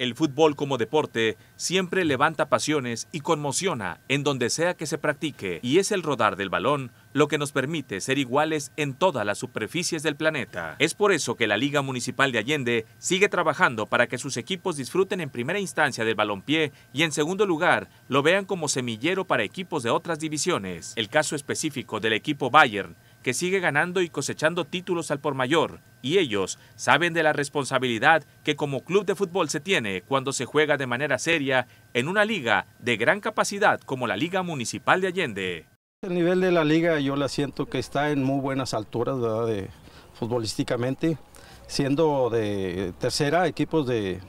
El fútbol como deporte siempre levanta pasiones y conmociona en donde sea que se practique, y es el rodar del balón lo que nos permite ser iguales en todas las superficies del planeta. Es por eso que la Liga Municipal de Allende sigue trabajando para que sus equipos disfruten en primera instancia del balompié y en segundo lugar lo vean como semillero para equipos de otras divisiones. El caso específico del equipo Bayern, que sigue ganando y cosechando títulos al por mayor, y ellos saben de la responsabilidad que como club de fútbol se tiene cuando se juega de manera seria en una liga de gran capacidad como la Liga Municipal de Allende. El nivel de la liga yo la siento que está en muy buenas alturas de, futbolísticamente, siendo de tercera equipos de,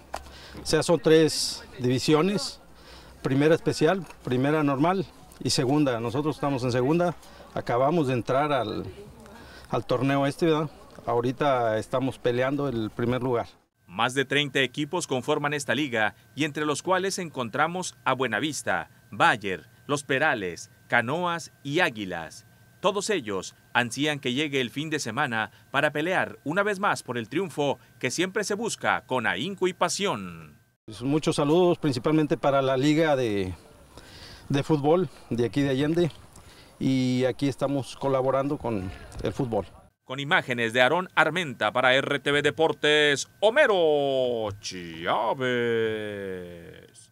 o sea, son tres divisiones, primera especial, primera normal y segunda. Nosotros estamos en segunda, acabamos de entrar al, al torneo este, ¿verdad? ahorita estamos peleando el primer lugar. Más de 30 equipos conforman esta liga y entre los cuales encontramos a Buenavista, Bayer, Los Perales, Canoas y Águilas. Todos ellos ansían que llegue el fin de semana para pelear una vez más por el triunfo que siempre se busca con ahínco y pasión. Pues muchos saludos principalmente para la liga de, de fútbol de aquí de Allende y aquí estamos colaborando con el fútbol con imágenes de Aarón Armenta para RTV Deportes, Homero Chávez.